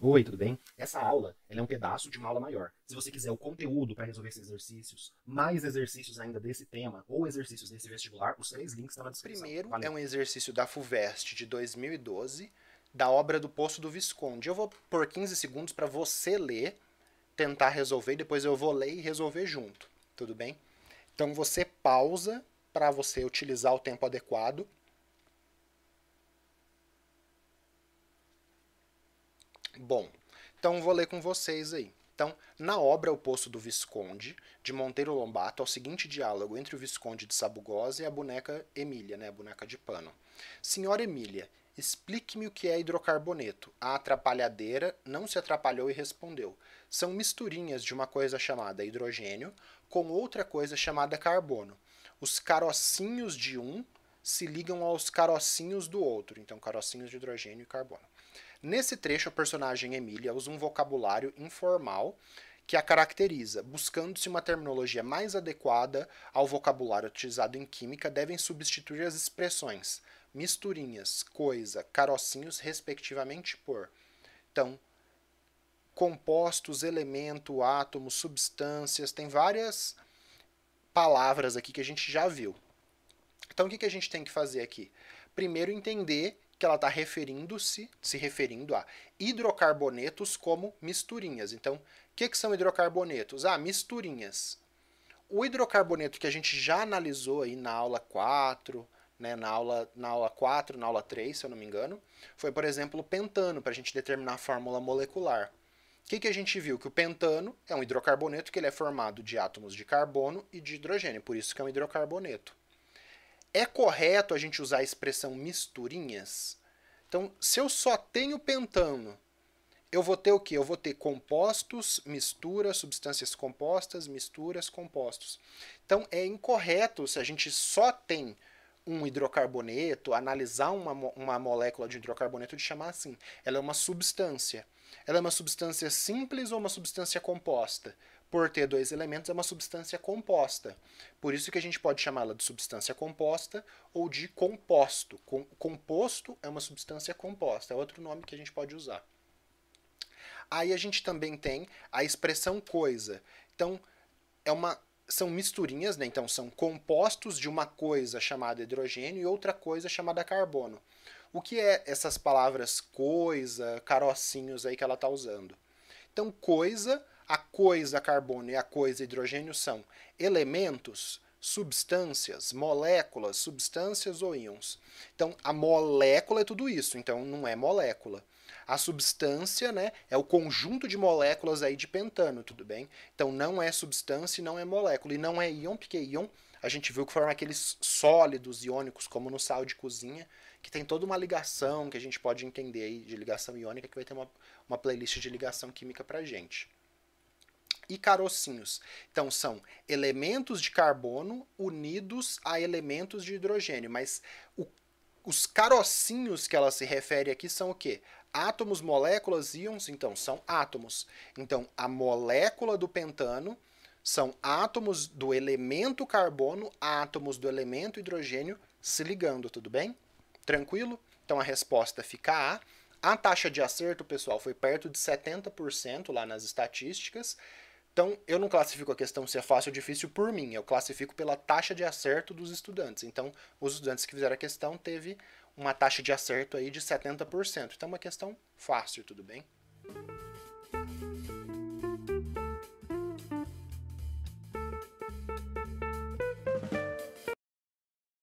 Oi, tudo bem? Essa aula é um pedaço de uma aula maior. Se você quiser o conteúdo para resolver esses exercícios, mais exercícios ainda desse tema ou exercícios desse vestibular, os três links estão na descrição. Primeiro Valeu. é um exercício da FUVEST de 2012, da obra do Poço do Visconde. Eu vou por 15 segundos para você ler, tentar resolver, depois eu vou ler e resolver junto, tudo bem? Então você pausa para você utilizar o tempo adequado Bom, então vou ler com vocês aí. Então, na obra O Poço do Visconde, de Monteiro Lombato, há o seguinte diálogo entre o Visconde de Sabugosa e a boneca Emília, né, a boneca de pano. Senhora Emília, explique-me o que é hidrocarboneto. A atrapalhadeira não se atrapalhou e respondeu. São misturinhas de uma coisa chamada hidrogênio com outra coisa chamada carbono. Os carocinhos de um se ligam aos carocinhos do outro, então carocinhos de hidrogênio e carbono. Nesse trecho, a personagem Emília usa um vocabulário informal que a caracteriza, buscando-se uma terminologia mais adequada ao vocabulário utilizado em química, devem substituir as expressões misturinhas, coisa, carocinhos, respectivamente, por. Então, compostos, elemento, átomo, substâncias, tem várias palavras aqui que a gente já viu. Então o que, que a gente tem que fazer aqui? Primeiro entender que ela está referindo-se, se referindo a hidrocarbonetos como misturinhas. Então, o que, que são hidrocarbonetos? Ah, misturinhas. O hidrocarboneto que a gente já analisou aí na aula 4, né, na, aula, na aula 4, na aula 3, se eu não me engano, foi, por exemplo, o pentano, para a gente determinar a fórmula molecular. O que, que a gente viu? Que o pentano é um hidrocarboneto que ele é formado de átomos de carbono e de hidrogênio, por isso que é um hidrocarboneto. É correto a gente usar a expressão misturinhas? Então, se eu só tenho pentano, eu vou ter o que? Eu vou ter compostos, misturas, substâncias compostas, misturas, compostos. Então, é incorreto se a gente só tem um hidrocarboneto, analisar uma, uma molécula de hidrocarboneto de chamar assim. Ela é uma substância. Ela é uma substância simples ou uma substância composta? por ter dois elementos, é uma substância composta. Por isso que a gente pode chamá-la de substância composta ou de composto. Com, composto é uma substância composta, é outro nome que a gente pode usar. Aí a gente também tem a expressão coisa. Então, é uma são misturinhas, né? Então, são compostos de uma coisa chamada hidrogênio e outra coisa chamada carbono. O que é essas palavras coisa, carocinhos aí que ela está usando? Então, coisa a coisa carbono e a coisa hidrogênio são elementos, substâncias, moléculas, substâncias ou íons. Então, a molécula é tudo isso, então não é molécula. A substância né, é o conjunto de moléculas aí de pentano, tudo bem? Então, não é substância e não é molécula. E não é íon, porque íon a gente viu que foram aqueles sólidos iônicos, como no sal de cozinha, que tem toda uma ligação que a gente pode entender aí de ligação iônica, que vai ter uma, uma playlist de ligação química pra gente e carocinhos. Então são elementos de carbono unidos a elementos de hidrogênio, mas o, os carocinhos que ela se refere aqui são o quê? Átomos, moléculas, íons, então são átomos. Então a molécula do pentano são átomos do elemento carbono, átomos do elemento hidrogênio se ligando, tudo bem? Tranquilo? Então a resposta fica A. A taxa de acerto, pessoal, foi perto de 70% lá nas estatísticas. Então, eu não classifico a questão se é fácil ou difícil por mim, eu classifico pela taxa de acerto dos estudantes. Então, os estudantes que fizeram a questão teve uma taxa de acerto aí de 70%. Então, é uma questão fácil, tudo bem?